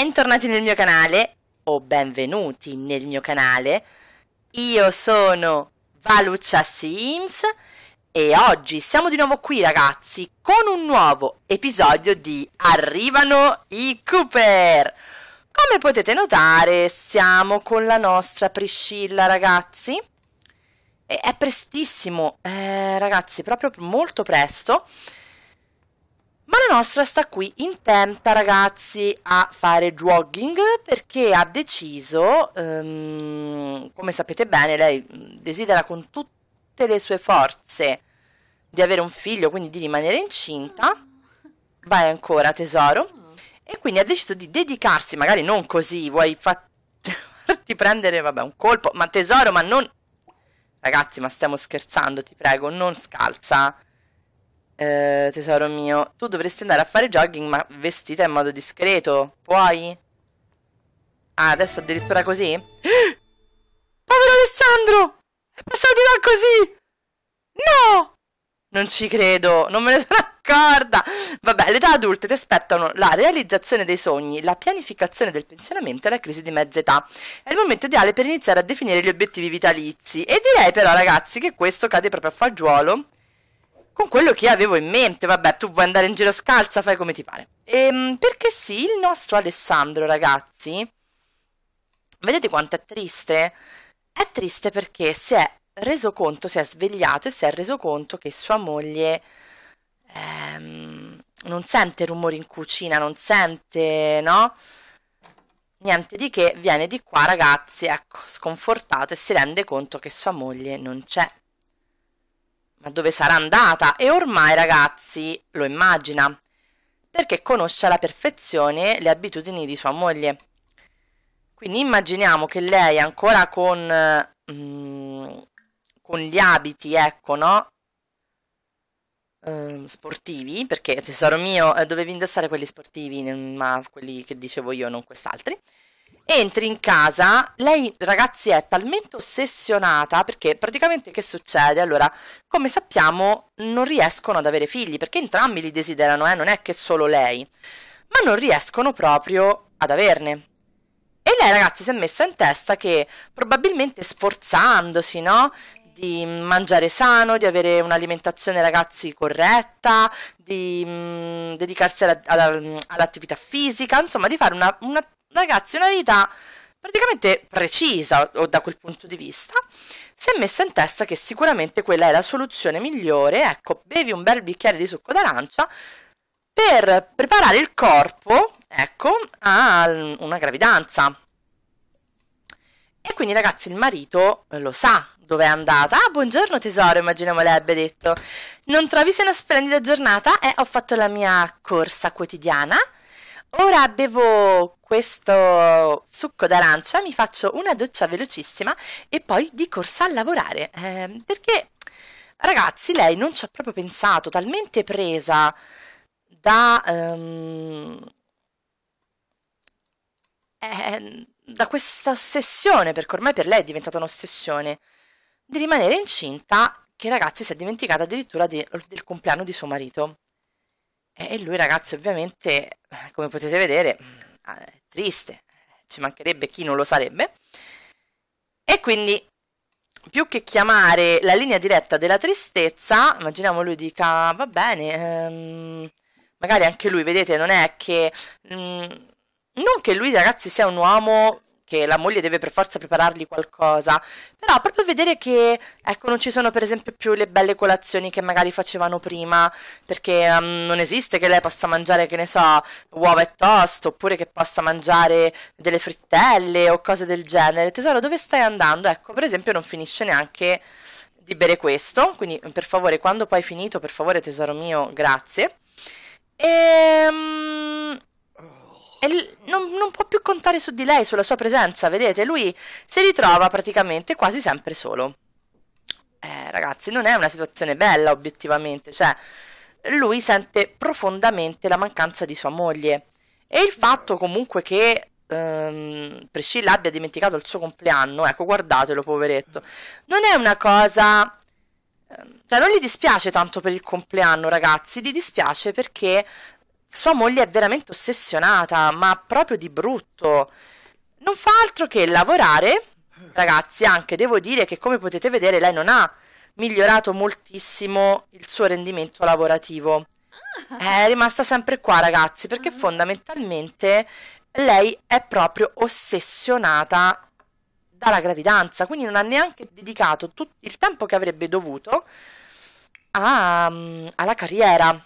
Bentornati nel mio canale, o benvenuti nel mio canale. Io sono Valuccia Sims e oggi siamo di nuovo qui ragazzi con un nuovo episodio di Arrivano i Cooper. Come potete notare siamo con la nostra Priscilla ragazzi. E è prestissimo, eh, ragazzi, proprio molto presto. Ma la nostra sta qui intenta, ragazzi, a fare jogging perché ha deciso, um, come sapete bene, lei desidera con tutte le sue forze di avere un figlio, quindi di rimanere incinta. Vai ancora, tesoro. E quindi ha deciso di dedicarsi, magari non così, vuoi farti prendere, vabbè, un colpo, ma tesoro, ma non... Ragazzi, ma stiamo scherzando, ti prego, non scalza. Eh, tesoro mio, tu dovresti andare a fare jogging ma vestita in modo discreto. Puoi? Ah, adesso addirittura così? Povero Alessandro! È passato da così! No! Non ci credo, non me ne sono accorta! Vabbè, l'età adulta ti aspettano la realizzazione dei sogni, la pianificazione del pensionamento e la crisi di mezza età. È il momento ideale per iniziare a definire gli obiettivi vitalizi. E direi però, ragazzi, che questo cade proprio a fagiolo con quello che avevo in mente. Vabbè, tu vuoi andare in giro scalza, fai come ti pare. Ehm, perché sì, il nostro Alessandro, ragazzi, vedete quanto è triste? È triste perché si è reso conto, si è svegliato e si è reso conto che sua moglie ehm, non sente rumori in cucina, non sente, no? Niente di che, viene di qua ragazzi, ecco, sconfortato e si rende conto che sua moglie non c'è ma dove sarà andata? E ormai, ragazzi, lo immagina, perché conosce alla perfezione le abitudini di sua moglie. Quindi immaginiamo che lei ancora con, mm, con gli abiti, ecco, no? Ehm, sportivi, perché tesoro mio, eh, dovevi indossare quelli sportivi, ma quelli che dicevo io, non quest'altri entri in casa, lei ragazzi è talmente ossessionata perché praticamente che succede? Allora, come sappiamo, non riescono ad avere figli perché entrambi li desiderano, eh? non è che solo lei, ma non riescono proprio ad averne. E lei ragazzi si è messa in testa che probabilmente sforzandosi, no? di mangiare sano, di avere un'alimentazione ragazzi corretta, di mh, mm, dedicarsi alla, alla, mm, all'attività fisica, insomma di fare una, una, ragazzi, una vita praticamente precisa o da quel punto di vista, si è messa in testa che sicuramente quella è la soluzione migliore. Ecco, bevi un bel bicchiere di succo d'arancia per preparare il corpo, ecco, a una gravidanza. E quindi ragazzi il marito lo sa dove è andata. Ah, buongiorno tesoro, immaginiamo lei abbia detto. Non trovi se una splendida giornata? Eh, ho fatto la mia corsa quotidiana Ora bevo questo succo d'arancia, mi faccio una doccia velocissima e poi di corsa a lavorare. Eh, perché, ragazzi, lei non ci ha proprio pensato, talmente presa da... Um, eh, da questa ossessione, perché ormai per lei è diventata un'ossessione, di rimanere incinta che ragazzi si è dimenticata addirittura di, del compleanno di suo marito. E lui ragazzi ovviamente, come potete vedere, ah, è triste, ci mancherebbe chi non lo sarebbe. E quindi, più che chiamare la linea diretta della tristezza, immaginiamo lui dica, va bene, ehm, magari anche lui, vedete, non è che... Mh, mm, non che lui ragazzi sia un uomo che la moglie deve per forza preparargli qualcosa, però proprio vedere che ecco, non ci sono per esempio più le belle colazioni che magari facevano prima, perché um, non esiste che lei possa mangiare, che ne so, uova e toast, oppure che possa mangiare delle frittelle o cose del genere. Tesoro, dove stai andando? Ecco, per esempio non finisce neanche di bere questo, quindi per favore, quando poi hai finito, per favore tesoro mio, grazie. Ehm e non, non, può più contare su di lei, sulla sua presenza, vedete? Lui si ritrova praticamente quasi sempre solo. Eh, ragazzi, non è una situazione bella obiettivamente, cioè lui sente profondamente la mancanza di sua moglie e il fatto comunque che ehm, Priscilla abbia dimenticato il suo compleanno, ecco, guardatelo, poveretto, non è una cosa... Ehm, cioè, non gli dispiace tanto per il compleanno, ragazzi, gli dispiace perché sua moglie è veramente ossessionata, ma proprio di brutto. Non fa altro che lavorare. Ragazzi, anche devo dire che come potete vedere lei non ha migliorato moltissimo il suo rendimento lavorativo. Ah. È rimasta sempre qua, ragazzi, perché ah. fondamentalmente lei è proprio ossessionata dalla gravidanza, quindi non ha neanche dedicato tutto il tempo che avrebbe dovuto a, mm, alla carriera.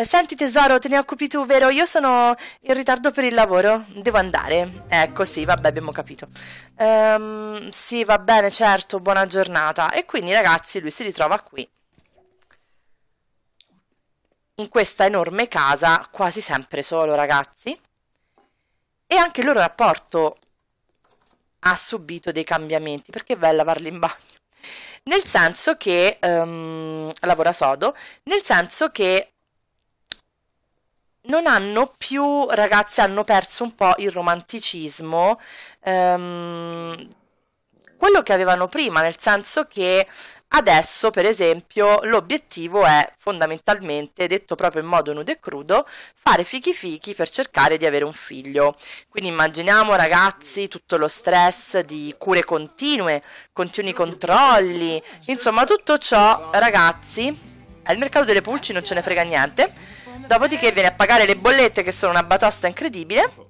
Eh, senti tesoro, te ne occupi tu, vero? Io sono in ritardo per il lavoro, devo andare. Ecco, eh, sì, vabbè, abbiamo capito. Um, sì, va bene, certo, buona giornata. E quindi, ragazzi, lui si ritrova qui. In questa enorme casa, quasi sempre solo, ragazzi. E anche il loro rapporto ha subito dei cambiamenti, perché è bella lavarli in bagno. Nel senso che um, lavora sodo, nel senso che non hanno più, ragazzi, hanno perso un po' il romanticismo, ehm, quello che avevano prima, nel senso che adesso, per esempio, l'obiettivo è fondamentalmente, detto proprio in modo nudo e crudo, fare fichi fichi per cercare di avere un figlio. Quindi immaginiamo, ragazzi, tutto lo stress di cure continue, continui controlli, insomma tutto ciò, ragazzi, al mercato delle pulci non ce ne frega niente Dopodiché viene a pagare le bollette che sono una batosta incredibile.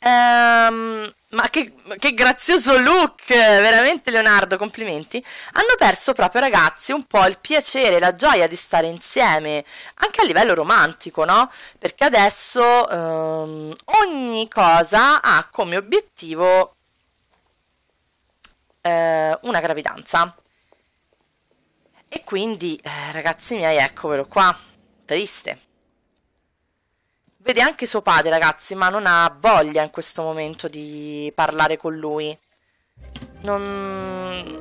Ehm, ma che, che grazioso look! Veramente Leonardo, complimenti. Hanno perso proprio ragazzi un po' il piacere, la gioia di stare insieme, anche a livello romantico, no? Perché adesso ehm, ogni cosa ha come obiettivo eh, una gravidanza. E quindi, eh, ragazzi miei, eccovelo qua triste. Vede anche suo padre, ragazzi, ma non ha voglia in questo momento di parlare con lui. Non...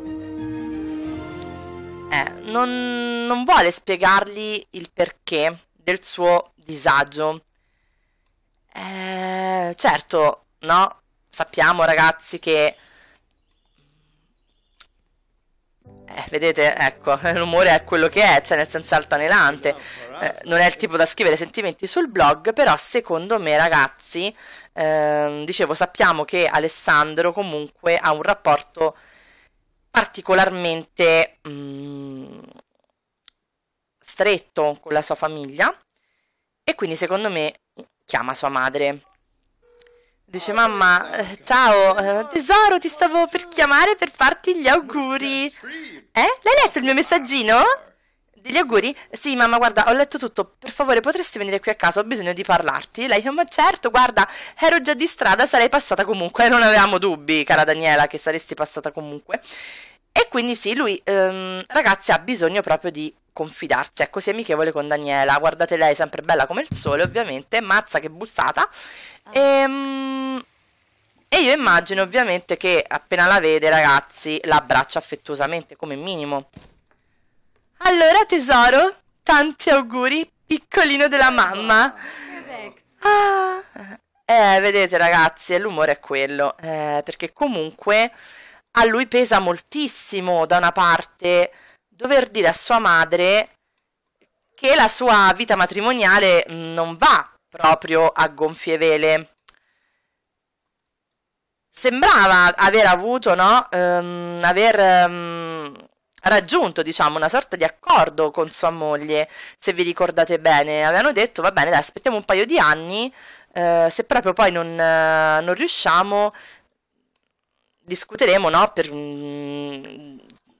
Eh, non, non vuole spiegargli il perché del suo disagio. Eh, certo, no? Sappiamo, ragazzi, che Eh, vedete, ecco, l'umore è quello che è, cioè nel senso altanelante. Eh, non è il tipo da scrivere sentimenti sul blog, però secondo me, ragazzi, ehm, dicevo, sappiamo che Alessandro comunque ha un rapporto particolarmente mh, mm, stretto con la sua famiglia e quindi secondo me chiama sua madre. Dice mamma, eh, ciao, eh, tesoro, ti stavo per chiamare per farti gli auguri. Eh? L'hai letto il mio messaggino? Degli auguri? Sì, mamma, guarda, ho letto tutto. Per favore, potresti venire qui a casa? Ho bisogno di parlarti. Lei, ma certo, guarda, ero già di strada, sarei passata comunque. Non avevamo dubbi, cara Daniela, che saresti passata comunque. E quindi sì, lui, ehm, ragazzi, ha bisogno proprio di confidarsi, è così ecco, amichevole con Daniela, guardate lei sempre bella come il sole ovviamente, mazza che bussata, ah. e, ehm, e io immagino ovviamente che appena la vede ragazzi la abbraccia affettuosamente come minimo. Allora tesoro, tanti auguri, piccolino della mamma. Ah, eh, vedete ragazzi, eh, l'umore è quello, eh, perché comunque a lui pesa moltissimo da una parte dover dire a sua madre che la sua vita matrimoniale non va proprio a gonfie vele. Sembrava aver avuto, no? Um, aver um, raggiunto, diciamo, una sorta di accordo con sua moglie, se vi ricordate bene. Avevano detto, va bene, dai, aspettiamo un paio di anni, uh, se proprio poi non, uh, non riusciamo, discuteremo, no? Per, um,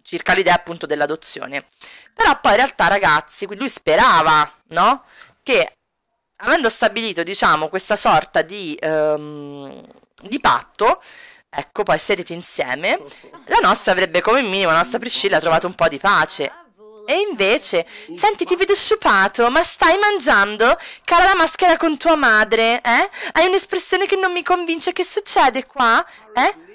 circa l'idea appunto dell'adozione. Però poi in realtà ragazzi, lui sperava, no? Che avendo stabilito, diciamo, questa sorta di, um, di patto, ecco, poi sedete insieme, la nostra avrebbe come minimo, la nostra Priscilla, trovato un po' di pace. E invece, senti, ti vedo sciupato, ma stai mangiando? Cara la maschera con tua madre, eh? Hai un'espressione che non mi convince, che succede qua? Eh?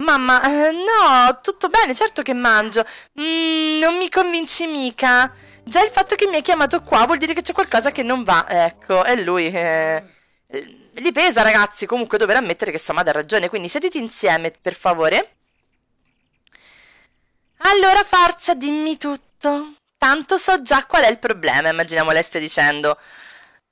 Mamma, eh, no, tutto bene, certo che mangio. Mm, non mi convinci mica. Già il fatto che mi hai chiamato qua vuol dire che c'è qualcosa che non va. Ecco, è lui... Eh, eh li pesa, ragazzi, comunque dover ammettere che Samad ha ragione, quindi sediti insieme, per favore. Allora, forza, dimmi tutto. Tanto so già qual è il problema, immaginiamo lei stia dicendo.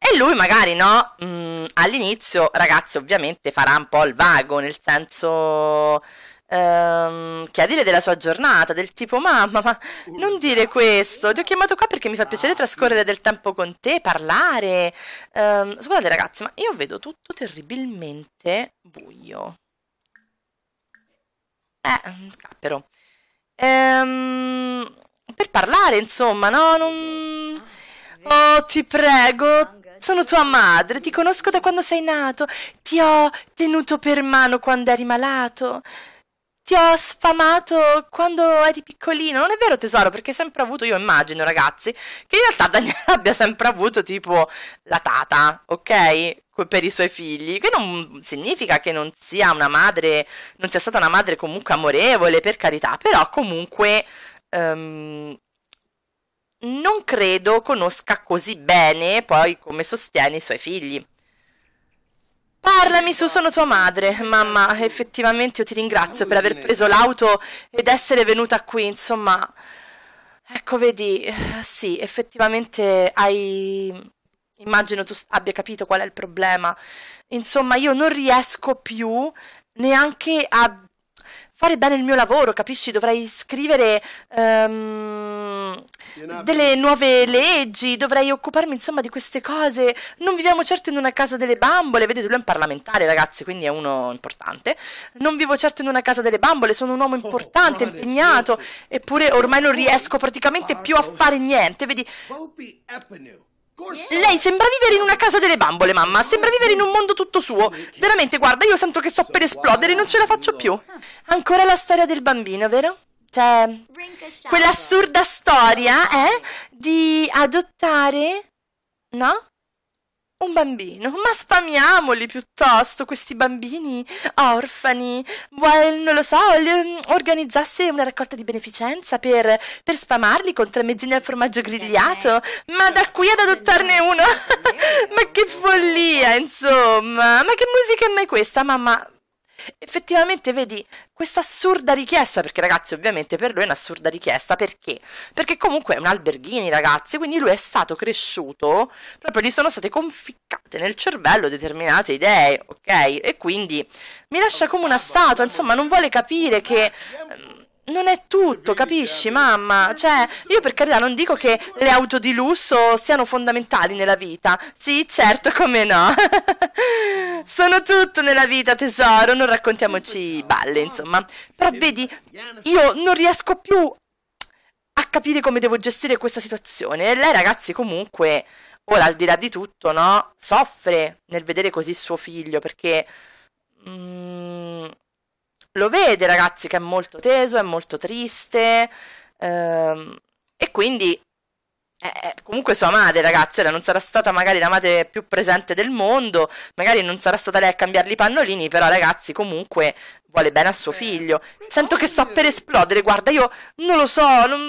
E lui magari no, mm, all'inizio ragazzi ovviamente farà un po' il vago, nel senso ehm, chiedere della sua giornata, del tipo mamma ma non dire questo, ti ho chiamato qua perché mi fa ah, piacere trascorrere del tempo con te, parlare. Ehm, scusate ragazzi, ma io vedo tutto terribilmente buio. Eh, però. Ehm, per parlare insomma, no? Non... Ah, oh, ti prego, sono tua madre, ti conosco da quando sei nato, ti ho tenuto per mano quando eri malato, ti ho sfamato quando eri piccolino. Non è vero tesoro, perché hai sempre avuto, io immagino ragazzi, che in realtà Daniele abbia sempre avuto tipo la tata, ok? per i suoi figli, che non significa che non sia una madre, non sia stata una madre comunque amorevole, per carità, però comunque um, non credo conosca così bene poi come sostiene i suoi figli. Parlami su Sono tua madre, mamma. Effettivamente io ti ringrazio per aver preso l'auto ed essere venuta qui, insomma. Ecco, vedi, sì, effettivamente hai immagino tu abbia capito qual è il problema. Insomma, io non riesco più neanche a fare bene il mio lavoro, capisci? Dovrei scrivere um, delle nuove leggi, dovrei occuparmi insomma di queste cose. Non viviamo certo in una casa delle bambole, vedete, lui è un parlamentare, ragazzi, quindi è uno importante. Non vivo certo in una casa delle bambole, sono un uomo oh, importante, impegnato, eppure ormai non riesco praticamente più a fare niente, vedi? Lei sembra vivere in una casa delle bambole, mamma. Sembra vivere in un mondo tutto suo. Veramente, guarda, io sento che sto per esplodere, non ce la faccio più. Ancora la storia del bambino, vero? Cioè, quell'assurda storia, eh? Di adottare, no? un bambino, ma spamiamoli piuttosto questi bambini orfani. Vuoi, non lo so, mm, organizzasse una raccolta di beneficenza per, per sfamarli con tre mezzini al formaggio eh, grigliato? Ma da qui ad adottarne uno? ma che follia, insomma! Ma che musica è mai questa, mamma? effettivamente vedi questa assurda richiesta, perché ragazzi ovviamente per lui è un'assurda richiesta, perché? Perché comunque è un alberghini ragazzi, quindi lui è stato cresciuto, proprio gli sono state conficcate nel cervello determinate idee, ok? E quindi mi lascia come una statua, insomma non vuole capire che ehm, non è tutto, capisci, eh, mamma? Cioè, io per carità non dico che le auto di lusso siano fondamentali nella vita. Sì, certo, come no. Sono tutto nella vita, tesoro, non raccontiamoci balle, insomma. Però vedi, io non riesco più a capire come devo gestire questa situazione. E lei, ragazzi, comunque, ora al di là di tutto, no? Soffre nel vedere così suo figlio, perché... Mm, lo vede, ragazzi, che è molto teso, è molto triste. Ehm, e quindi eh, comunque sua madre, ragazzi, ora non sarà stata magari la madre più presente del mondo, magari non sarà stata lei a cambiargli i pannolini, però ragazzi, comunque vuole bene a suo figlio. Sento che sto mm. per esplodere, guarda, io non lo so, non,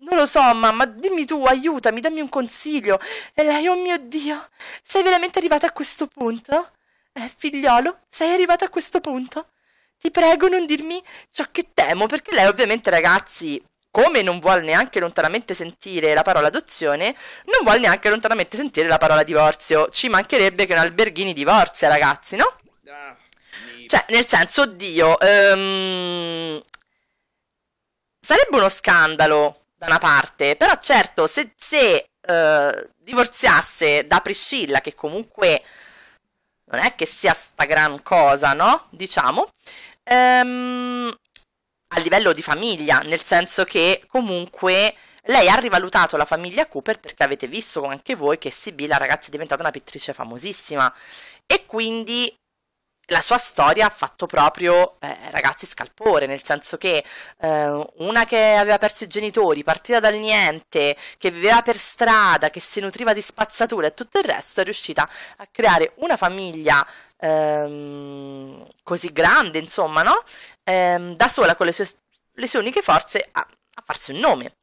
non lo so, mamma, dimmi tu, aiutami, dammi un consiglio. E lei, oh mio Dio, sei veramente arrivata a questo punto? Eh, figliolo, sei arrivata a questo punto? ti prego non dirmi ciò che temo, perché lei ovviamente ragazzi, come non vuole neanche lontanamente sentire la parola adozione, non vuole neanche lontanamente sentire la parola divorzio. Ci mancherebbe che un alberghini divorzia, ragazzi, no? Ah, cioè, nel senso, oddio, um... sarebbe uno scandalo da una parte, però certo, se, se uh, divorziasse da Priscilla, che comunque non è che sia sta gran cosa, no? Diciamo. Ehm, a livello di famiglia, nel senso che comunque lei ha rivalutato la famiglia Cooper perché avete visto anche voi che Sibylla, ragazzi, è diventata una pittrice famosissima e quindi la sua storia ha fatto proprio eh, ragazzi scalpore, nel senso che eh, una che aveva perso i genitori, partita dal niente, che viveva per strada, che si nutriva di spazzatura e tutto il resto, è riuscita a creare una famiglia ehm, così grande, insomma, no? Ehm, da sola con le sue, le sue uniche forze a, a farsi un nome.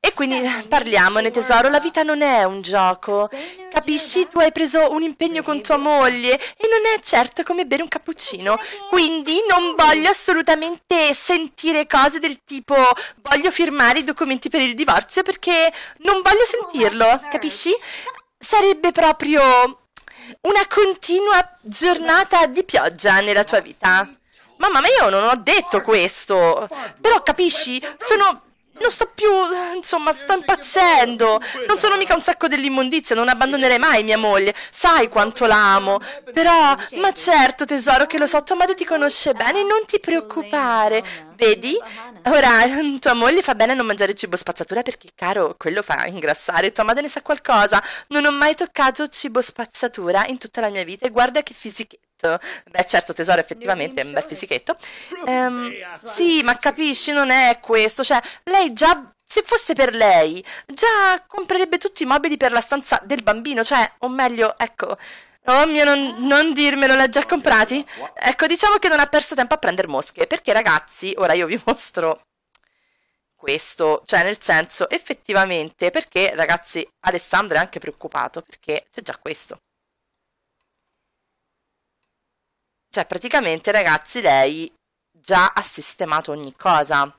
E quindi parliamone tesoro, la vita non è un gioco. Capisci? Tu hai preso un impegno con tua moglie e non è certo come bere un cappuccino. Quindi non voglio assolutamente sentire cose del tipo voglio firmare i documenti per il divorzio perché non voglio oh sentirlo, capisci? Sarebbe proprio una continua giornata di pioggia nella tua vita. Mamma, ma io non ho detto questo. Però capisci? Sono non sto più... insomma, sto impazzendo. Non sono mica un sacco dell'immondizia, non abbandonerei mai mia moglie. Sai quanto l'amo. Però, ma certo tesoro che lo so, tua madre ti conosce bene, non ti preoccupare. Vedi? Ora, tua moglie fa bene a non mangiare cibo spazzatura perché, caro, quello fa ingrassare. Tua madre ne sa qualcosa. Non ho mai toccato cibo spazzatura in tutta la mia vita e guarda che fisiche fisichetto. Beh, certo, tesoro, effettivamente è un bel fisichetto. Um, ehm, sì, ah, ma capisci, non è questo. Cioè, lei già se fosse per lei, già comprerebbe tutti i mobili per la stanza del bambino, cioè, o meglio, ecco. Oh mio, non, non dirmelo, l'ha già comprati? Ecco, diciamo che non ha perso tempo a prendere mosche, perché ragazzi, ora io vi mostro questo, cioè nel senso, effettivamente, perché ragazzi, Alessandro è anche preoccupato, perché c'è già questo. Cioè, praticamente, ragazzi, lei già ha sistemato ogni cosa.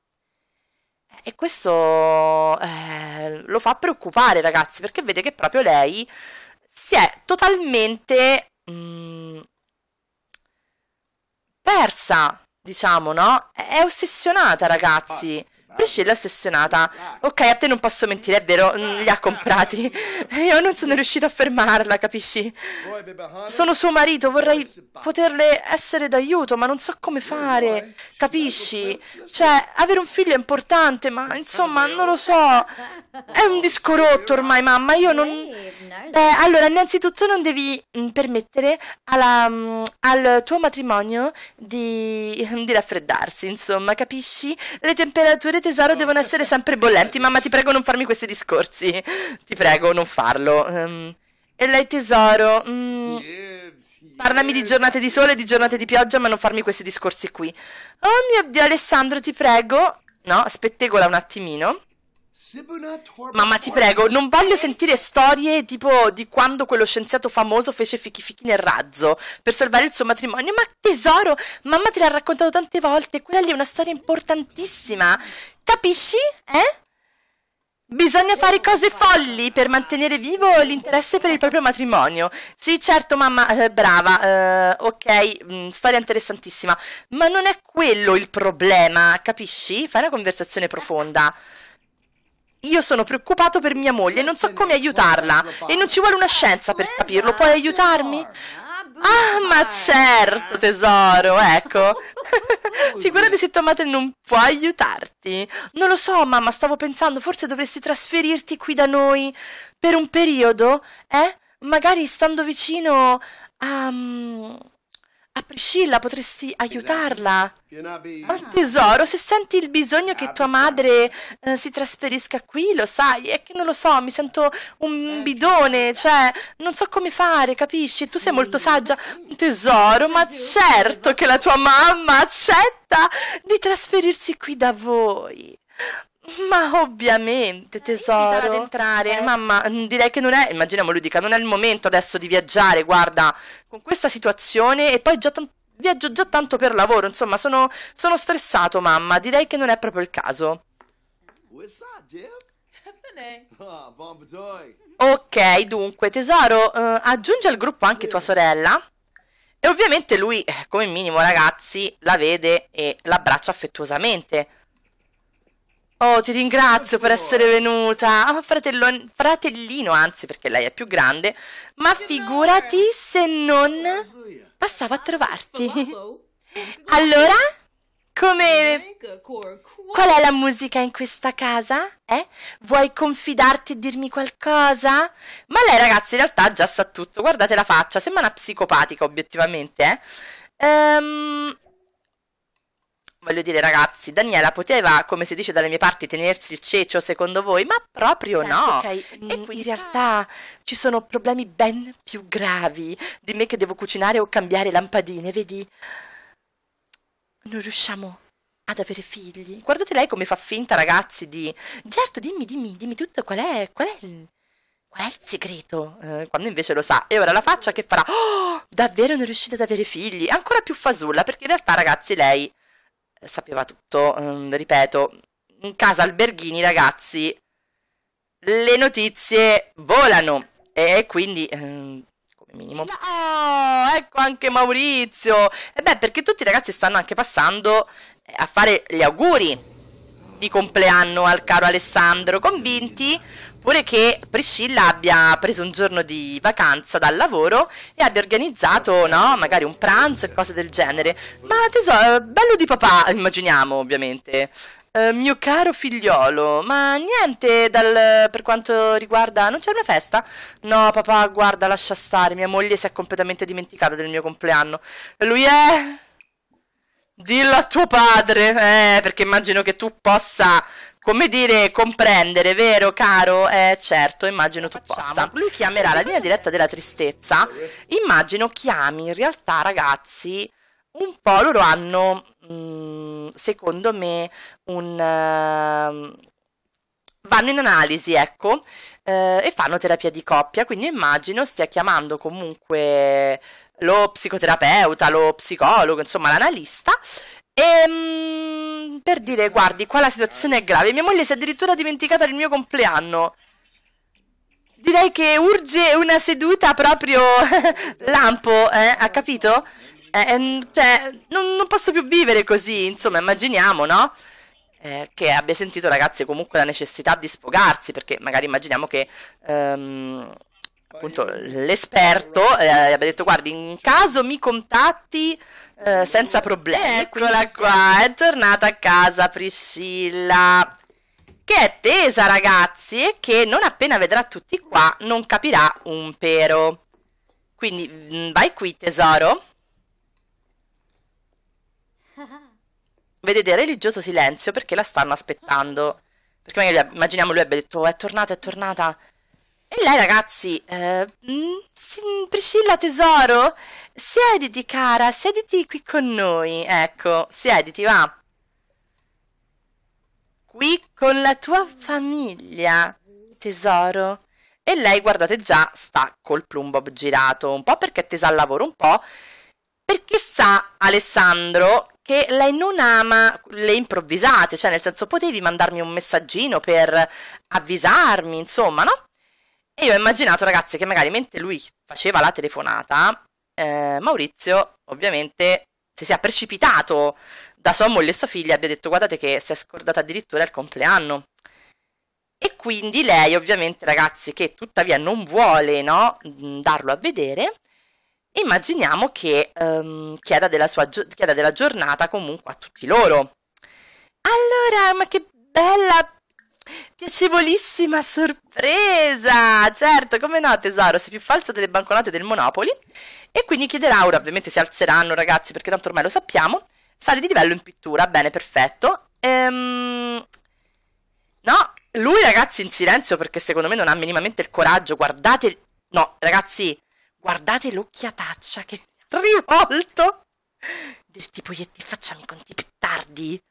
E questo eh, lo fa preoccupare, ragazzi, perché vede che proprio lei si è totalmente mh, mm, persa, diciamo, no? È ossessionata, ragazzi. Priscilla è ossessionata. Ok, a te non posso mentire, è vero, mm, li ha comprati. io non sono riuscito a fermarla, capisci? Sono suo marito, vorrei poterle essere d'aiuto, ma non so come fare, capisci? Cioè, avere un figlio è importante, ma insomma, non lo so. È un disco rotto ormai, mamma, io non Beh, allora, innanzitutto non devi mm, permettere alla, mm, al tuo matrimonio di, di, raffreddarsi, insomma, capisci? Le temperature, tesoro, devono essere sempre bollenti. Mamma, ti prego non farmi questi discorsi. Ti prego, non farlo. Ehm, e lei, tesoro... Mm, Parlami di giornate di sole, di giornate di pioggia, ma non farmi questi discorsi qui. Oh mio Dio, Alessandro, ti prego. No, spettegola un attimino. Mamma, ti prego, non voglio sentire storie tipo di quando quello scienziato famoso fece fichi fichi nel razzo per salvare il suo matrimonio. Ma tesoro, mamma te l'ha raccontato tante volte, quella lì è una storia importantissima. Capisci? Eh? Bisogna fare cose folli per mantenere vivo l'interesse per il proprio matrimonio. Sì, certo, mamma, eh, brava, eh, ok, mh, mm, storia interessantissima, ma non è quello il problema, capisci? Fai una conversazione profonda io sono preoccupato per mia moglie, non so come aiutarla e non ci vuole una scienza per capirlo, puoi aiutarmi? Ah, ma certo, tesoro, ecco. Figurati se tua madre non può aiutarti. Non lo so, mamma, stavo pensando, forse dovresti trasferirti qui da noi per un periodo, eh? Magari stando vicino a... Mm, a Priscilla, potresti esatto. aiutarla. Ma tesoro, se senti il bisogno che ah, tua madre eh, si trasferisca qui, lo sai, è che non lo so, mi sento un eh, bidone, cioè non so come fare, capisci? Tu sei molto saggia. Mm. Tesoro, ma certo che la tua mamma accetta di trasferirsi qui da voi. Ma ovviamente, tesoro. ad entrare. Eh. Mamma, mm, direi che non è. Immaginiamo lui dica: non è il momento adesso di viaggiare. Guarda, con questa situazione. E poi già viaggio già tanto per lavoro. Insomma, sono, sono stressato, mamma. Direi che non è proprio il caso. What's up, Jim? ok, dunque, tesoro, eh, aggiungi al gruppo anche tua sorella. E ovviamente lui, eh, come minimo, ragazzi, la vede e l'abbraccia affettuosamente. Oh, ti ringrazio per essere venuta. Ah, fratello, fratellino, anzi, perché lei è più grande. Ma figurati se non passavo a ecco, trovarti. Allora, come... Qual è la musica in questa casa? Eh? Vuoi confidarti e dirmi qualcosa? Ma lei, ragazzi, in realtà già sa tutto. Guardate la faccia, sembra una psicopatica, obiettivamente, eh? Ehm... Voglio dire, ragazzi, Daniela poteva, come si dice dalle mie parti, tenersi il cecio secondo voi, ma proprio Senti, no. Okay. Mm, qui... in realtà ci sono problemi ben più gravi di me che devo cucinare o cambiare lampadine, vedi? Non riusciamo ad avere figli. Guardate lei come fa finta, ragazzi, di... Certo, dimmi, dimmi, dimmi tutto, qual è, qual è il... Qual è il segreto? Eh, quando invece lo sa. E ora la faccia che farà? Oh, davvero non riuscite ad avere figli? Ancora più fasulla, perché in realtà, ragazzi, lei sapeva tutto, ehm, ripeto, in casa Alberghini ragazzi le notizie volano e quindi ehm, minimo... No, oh, ecco anche Maurizio! E beh, perché tutti i ragazzi stanno anche passando eh, a fare gli auguri di compleanno al caro Alessandro, convinti oppure che Priscilla abbia preso un giorno di vacanza dal lavoro e abbia organizzato, no, magari un pranzo e cose del genere. Ma tesoro, bello di papà, immaginiamo ovviamente. Eh, mio caro figliolo, ma niente dal, per quanto riguarda... Non c'è una festa? No, papà, guarda, lascia stare, mia moglie si è completamente dimenticata del mio compleanno. Lui è... Dillo a tuo padre, eh, perché immagino che tu possa come dire, comprendere, vero, caro? Eh, certo, immagino tu possa. Lui chiamerà la linea diretta della tristezza. Immagino chiami, in realtà, ragazzi, un po' loro hanno, mh, mm, secondo me, un... Uh, vanno in analisi, ecco, eh, e fanno terapia di coppia, quindi immagino stia chiamando comunque lo psicoterapeuta, lo psicologo, insomma l'analista, e ehm, per dire, guardi, qua la situazione è grave. Mia moglie si è addirittura dimenticata del mio compleanno. Direi che urge una seduta proprio lampo, eh? Ha capito? Eh, ehm, cioè, non, non, posso più vivere così, insomma, immaginiamo, no? Eh, che abbia sentito, ragazzi, comunque la necessità di sfogarsi, perché magari immaginiamo che... Ehm, appunto l'esperto eh, abbia detto guardi in caso mi contatti eh, senza problemi. Eh, Eccola qua, è tornata a casa Priscilla. Che è tesa, ragazzi, e che non appena vedrà tutti qua non capirà un pero. Quindi mm, vai qui, tesoro. Vedete, religioso silenzio perché la stanno aspettando. Perché magari immaginiamo lui abbia detto: oh, È tornata, è tornata. E lei, ragazzi, eh, mh, mm, Priscilla tesoro, siediti cara, siediti qui con noi. Ecco, siediti, va. Qui con la tua famiglia, tesoro. E lei, guardate già, sta col plumbo girato, un po' perché è tesa al lavoro, un po' perché sa Alessandro che lei non ama le improvvisate, cioè nel senso potevi mandarmi un messaggino per avvisarmi, insomma, no? E io ho immaginato, ragazzi, che magari mentre lui faceva la telefonata, eh, Maurizio, ovviamente, si sia precipitato da sua moglie e sua figlia e abbia detto guardate che si è scordata addirittura il compleanno. E quindi lei, ovviamente, ragazzi, che tuttavia non vuole no, mm, darlo a vedere, immaginiamo che um, chieda, della sua gio- chieda della giornata comunque a tutti loro. Allora, ma che bella piacevolissima sorpresa! Certo, come no tesoro, sei più falsa delle banconote del Monopoli. E quindi chiederà, ora ovviamente si alzeranno ragazzi perché tanto ormai lo sappiamo, sali di livello in pittura, bene, perfetto. Ehm... No, lui ragazzi in silenzio perché secondo me non ha minimamente il coraggio, guardate... No, ragazzi, guardate l'occhiataccia che ha rivolto! Del tipo, ti facciamo i conti più tardi?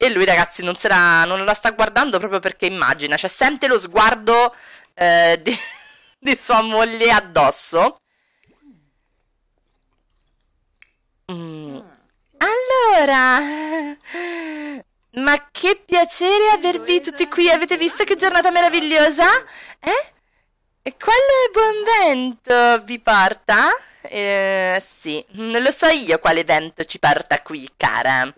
E lui, ragazzi, non, la, non la sta guardando proprio perché immagina, cioè sente lo sguardo eh, di, di sua moglie addosso. Mm. Allora, ma che piacere avervi tutti qui. Avete visto che giornata meravigliosa? Eh? E quale buon vento vi porta? Eh, sì, lo so io quale vento ci porta qui, cara.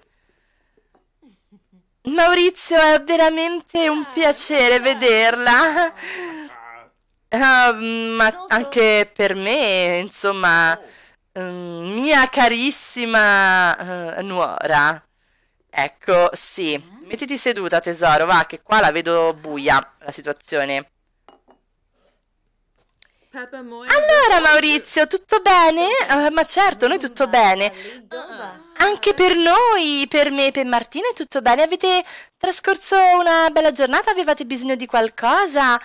Maurizio, è veramente un ah, piacere vederla. Uh, ma anche per me, insomma, uh, mia carissima uh, nuora. Ecco, sì. Mm. Mettiti seduta, tesoro, va, che qua la vedo buia la situazione. Allora Maurizio, tutto bene? Uh, ma certo, noi tutto bene. Anche per noi, per me e per Martina è tutto bene. Avete trascorso una bella giornata? Avevate bisogno di qualcosa?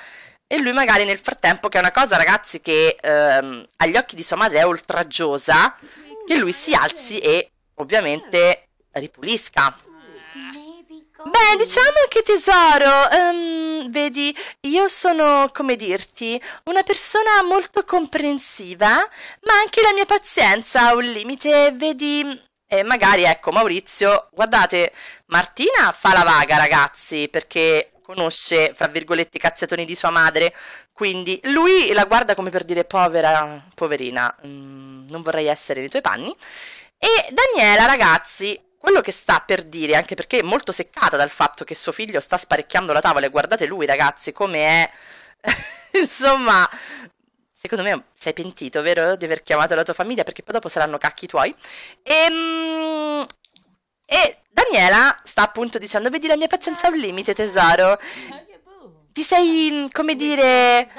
E lui magari nel frattempo, che è una cosa ragazzi che ehm, agli occhi di sua madre è oltraggiosa, che lui si alzi e ovviamente ripulisca. Beh, diciamo che tesoro, um, vedi, io sono, come dirti, una persona molto comprensiva, ma anche la mia pazienza ha un limite, vedi... E magari, ecco, Maurizio, guardate, Martina fa la vaga, ragazzi, perché conosce, fra virgolette, i cazziatoni di sua madre, quindi lui la guarda come per dire, povera, poverina, mm, non vorrei essere nei tuoi panni. E Daniela, ragazzi, quello che sta per dire, anche perché è molto seccata dal fatto che suo figlio sta sparecchiando la tavola e guardate lui ragazzi come è... Insomma, secondo me sei pentito, vero? Di aver chiamato la tua famiglia perché poi dopo saranno cacchi tuoi. E, ehm, e Daniela sta appunto dicendo: Vedi, la mia pazienza è un limite, tesoro. ti sei, mm, come dire,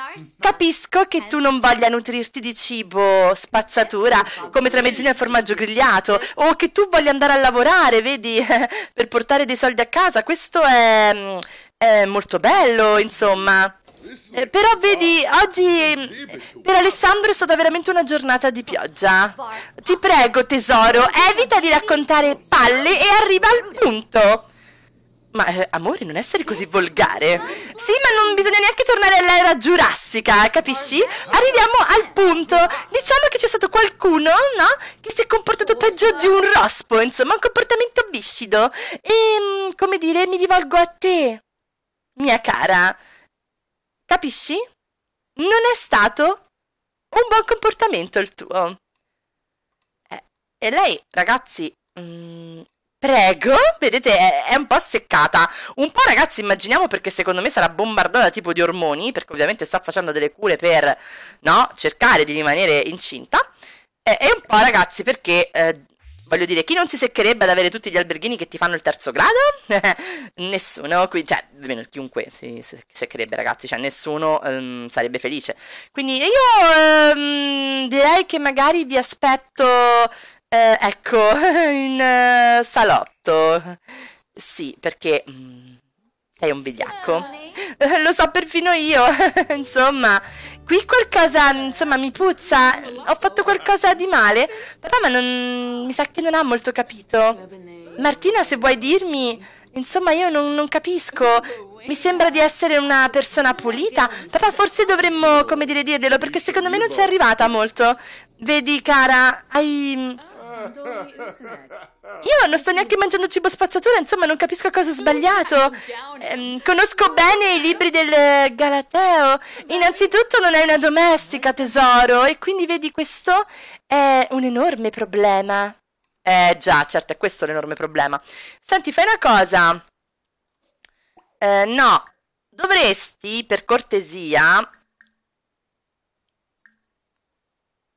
capisco che tu non voglia nutrirti di cibo spazzatura come tramezzini e formaggio grigliato o che tu voglia andare a lavorare, vedi, per portare dei soldi a casa. Questo è, mm, è molto bello, insomma. Eh, però vedi, oggi mm, per Alessandro è stata veramente una giornata di pioggia. Ti prego, tesoro, evita di raccontare palle e arriva al punto. Ma eh, amore, non essere così volgare. Sì, ma non bisogna neanche tornare all'era giurassica, capisci? Arriviamo al punto. Diciamo che c'è stato qualcuno, no? Che si è comportato peggio di un rospo, insomma, un comportamento viscido. E, ehm, come dire, mi rivolgo a te, mia cara. Capisci? Non è stato un buon comportamento il tuo. Eh, e lei, ragazzi, mh, mm, Prego, vedete è, è, un po' seccata. Un po' ragazzi immaginiamo perché secondo me sarà bombardata tipo di ormoni, perché ovviamente sta facendo delle cure per, no, cercare di rimanere incinta. E, e un po' ragazzi perché... Eh, voglio dire, chi non si seccherebbe ad avere tutti gli alberghini che ti fanno il terzo grado? nessuno, qui, cioè, almeno chiunque si seccherebbe, ragazzi, cioè nessuno um, sarebbe felice. Quindi io um, direi che magari vi aspetto eh, ecco, in uh, salotto. Sì, perché... Mm, sei un vigliacco. lo so perfino io. insomma, qui qualcosa, insomma, mi puzza. Ho fatto qualcosa di male. Papà, ma non... mi sa che non ha molto capito. Martina, se vuoi dirmi... Insomma, io non, non capisco. Mi sembra di essere una persona pulita. Papà, forse dovremmo, come dire, dirglielo, perché secondo me non ci è arrivata molto. Vedi, cara, hai io non sto neanche mangiando cibo spazzatura, insomma, non capisco cosa ho sbagliato. Eh, conosco bene i libri del eh, Galateo. Innanzitutto non hai una domestica, tesoro, e quindi vedi questo è un enorme problema. Eh già, certo, è questo l'enorme problema. Senti, fai una cosa. Eh, no, dovresti, per cortesia,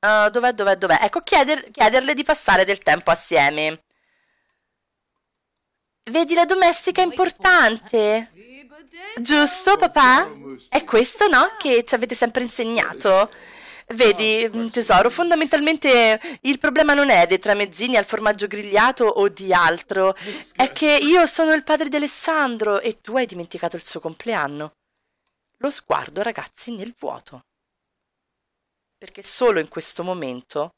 Uh, dov'è, dov'è, dov'è? Ecco, chieder, chiederle di passare del tempo assieme. Vedi, la domestica è importante. Giusto, papà? È questo, no? Che ci avete sempre insegnato. Vedi, mm, tesoro, fondamentalmente il problema non è dei tramezzini al formaggio grigliato o di altro, è che io sono il padre di Alessandro e tu hai dimenticato il suo compleanno. Lo sguardo, ragazzi, nel vuoto perché solo in questo momento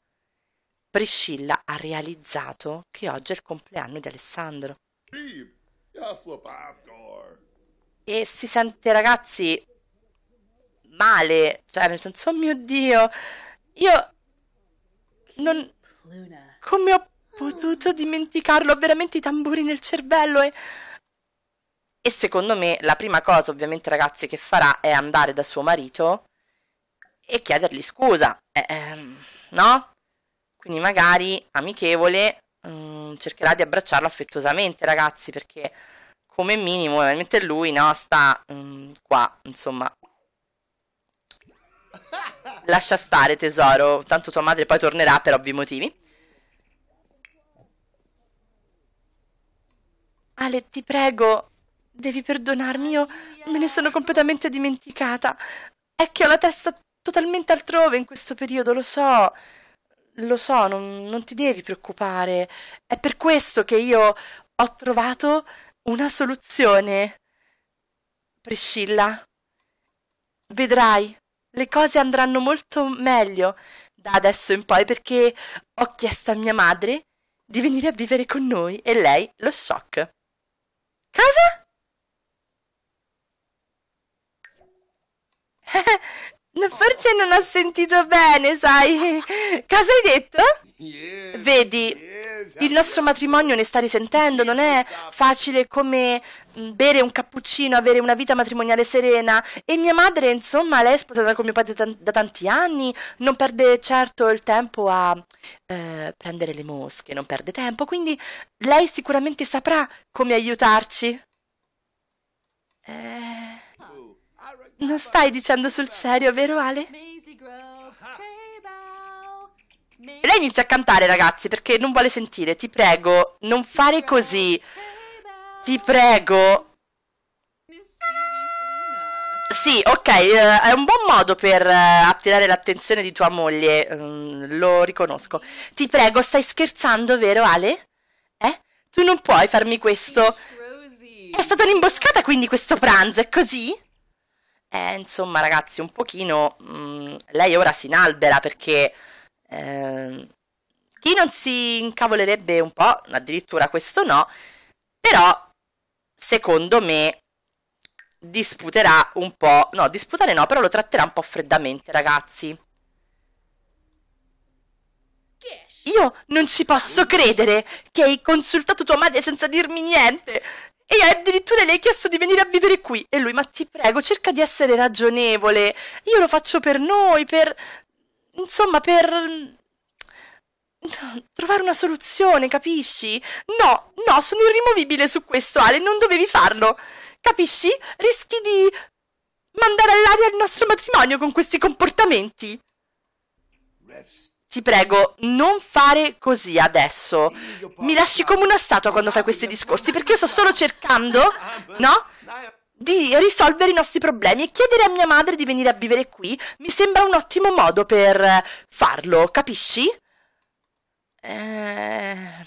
Priscilla ha realizzato che oggi è il compleanno di Alessandro. E si sente, ragazzi, male, cioè nel senso, oh mio Dio, io non... Come ho potuto dimenticarlo? Ho veramente i tamburi nel cervello e... E secondo me la prima cosa, ovviamente, ragazzi, che farà è andare da suo marito e chiedergli scusa, eh, ehm, no? Quindi magari amichevole mh, mm, cercherà di abbracciarlo affettuosamente, ragazzi, perché come minimo ovviamente lui no, sta mh, mm, qua, insomma. Lascia stare tesoro, tanto tua madre poi tornerà per ovvi motivi. Ale, ti prego, devi perdonarmi, io me ne sono completamente dimenticata. È che ho la testa totalmente altrove in questo periodo, lo so. Lo so, non, non ti devi preoccupare. È per questo che io ho trovato una soluzione. Priscilla, vedrai, le cose andranno molto meglio da adesso in poi perché ho chiesto a mia madre di venire a vivere con noi e lei lo shock. Cosa? Eh, Forse non ho sentito bene, sai. Cosa hai detto? Vedi, il nostro matrimonio ne sta risentendo, non è esatto. facile come mm, bere un cappuccino, avere una vita matrimoniale serena. E mia madre, insomma, lei è sposata con mio padre da tanti anni, non perde certo il tempo a eh, prendere le mosche, non perde tempo, quindi lei sicuramente saprà come aiutarci. Eh... Non stai dicendo sul serio, vero Ale? Lei inizia a cantare, ragazzi, perché non vuole sentire. Ti prego, non fare così. Ti prego. Sì, ok, eh, è un buon modo per eh, attirare l'attenzione di tua moglie, mm, lo riconosco. Ti prego, stai scherzando, vero Ale? Eh? Tu non puoi farmi questo. È stata un'imboscata quindi questo pranzo, è così? Eh, insomma, ragazzi, un pochino mh, mm, lei ora si inalbera perché eh, chi non si incavolerebbe un po', addirittura questo no, però secondo me disputerà un po', no, disputare no, però lo tratterà un po' freddamente, ragazzi. Io non ci posso credere che hai consultato tua madre senza dirmi niente. E addirittura le hai chiesto di venire a vivere qui. E lui, ma ti prego, cerca di essere ragionevole. Io lo faccio per noi, per... Insomma, per... Trovare una soluzione, capisci? No, no, sono irrimovibile su questo, Ale, non dovevi farlo. Capisci? Rischi di mandare all'aria il nostro matrimonio con questi comportamenti. Ti prego, non fare così adesso. Mi lasci come una statua quando fai questi discorsi, perché io sto solo cercando, ah, no? Di risolvere i nostri problemi e chiedere a mia madre di venire a vivere qui mi sembra un ottimo modo per farlo, capisci? Ehm...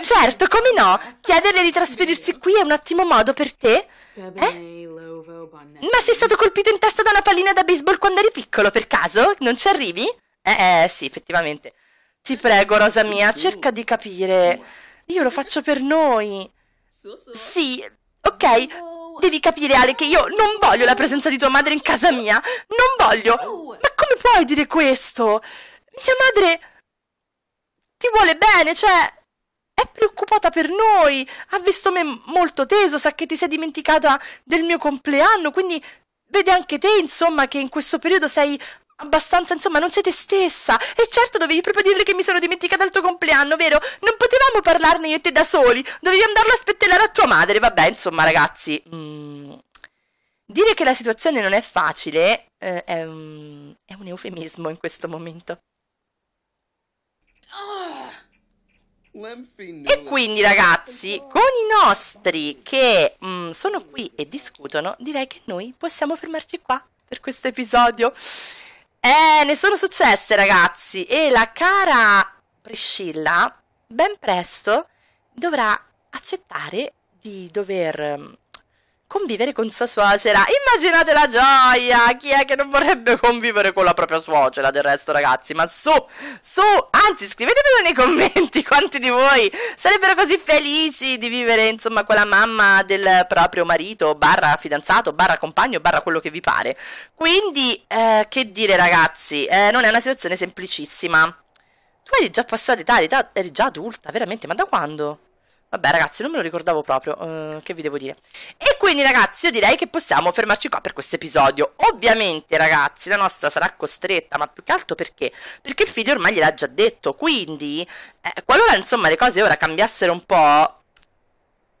Certo, come no? Chiederle di trasferirsi qui è un ottimo modo per te. Eh? Ma sei stato colpito in testa da una pallina da baseball quando eri piccolo, per caso? Non ci arrivi? Eh, eh, sì, effettivamente. Ti prego, Rosa mia, cerca di capire. Io lo faccio per noi. Sì, ok. Devi capire, Ale, che io non voglio la presenza di tua madre in casa mia. Non voglio. Ma come puoi dire questo? Mia madre... Ti vuole bene, cioè... È preoccupata per noi. Ha visto me molto teso, sa che ti sei dimenticata del mio compleanno, quindi vede anche te, insomma, che in questo periodo sei abbastanza, insomma, non sei te stessa. E certo dovevi proprio dirle che mi sono dimenticata del tuo compleanno, vero? Non potevamo parlarne io e te da soli. Dovevi andarlo a spettellare a tua madre. Vabbè, insomma, ragazzi. Mm. Dire che la situazione non è facile eh, è, un, è un eufemismo in questo momento. Oh. E quindi ragazzi, con i nostri che mh, mm, sono qui e discutono, direi che noi possiamo fermarci qua per questo episodio. Eh, ne sono successe ragazzi e la cara Priscilla ben presto dovrà accettare di dover mm, convivere con sua suocera. Immaginate la gioia! Chi è che non vorrebbe convivere con la propria suocera? Del resto, ragazzi, ma su, su, anzi, scrivetemelo nei commenti quanti di voi sarebbero così felici di vivere, insomma, con la mamma del proprio marito, barra fidanzato, barra compagno, barra quello che vi pare. Quindi, eh, che dire, ragazzi, eh, non è una situazione semplicissima. Tu eri già passata età, eri già adulta, veramente, ma da quando? Vabbè ragazzi, non me lo ricordavo proprio, uh, che vi devo dire. E quindi ragazzi, io direi che possiamo fermarci qua per questo episodio. Ovviamente ragazzi, la nostra sarà costretta, ma più che altro perché? Perché il figlio ormai gliel'ha già detto, quindi eh, qualora insomma le cose ora cambiassero un po',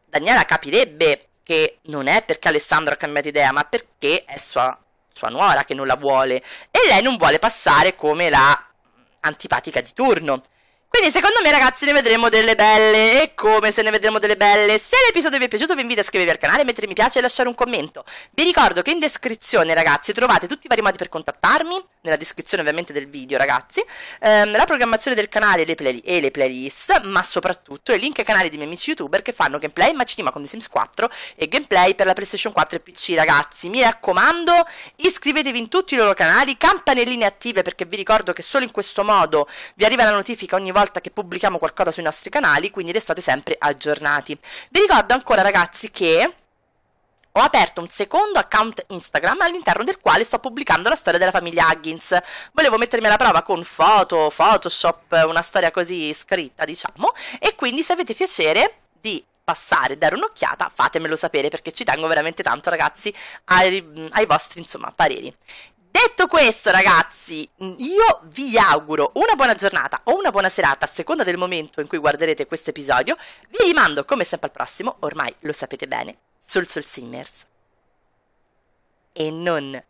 Daniela capirebbe che non è perché Alessandro ha cambiato idea, ma perché è sua, sua nuora che non la vuole. E lei non vuole passare come la mm, antipatica di turno. Quindi secondo me ragazzi ne vedremo delle belle e come se ne vedremo delle belle. Se l'episodio vi è piaciuto vi invito a iscrivervi al canale, mettere mi piace e lasciare un commento. Vi ricordo che in descrizione ragazzi trovate tutti i vari modi per contattarmi, nella descrizione ovviamente del video ragazzi, ehm, la programmazione del canale le play- e le playlist, ma soprattutto i link ai canali dei miei amici youtuber che fanno gameplay ma Macinima con The Sims 4 e gameplay per la PlayStation 4 e PC ragazzi. Mi raccomando, iscrivetevi in tutti i loro canali, campanelline attive perché vi ricordo che solo in questo modo vi arriva la notifica ogni volta che pubblichiamo qualcosa sui nostri canali, quindi restate sempre aggiornati. Vi ricordo ancora ragazzi che ho aperto un secondo account Instagram all'interno del quale sto pubblicando la storia della famiglia Huggins. Volevo mettermi alla prova con foto, Photoshop, una storia così scritta, diciamo, e quindi se avete piacere di passare, dare un'occhiata, fatemelo sapere perché ci tengo veramente tanto ragazzi ai, ai vostri insomma pareri. Detto questo, ragazzi, io vi auguro una buona giornata o una buona serata a seconda del momento in cui guarderete questo episodio. Vi rimando come sempre al prossimo, ormai lo sapete bene sul Soul Simmers. E non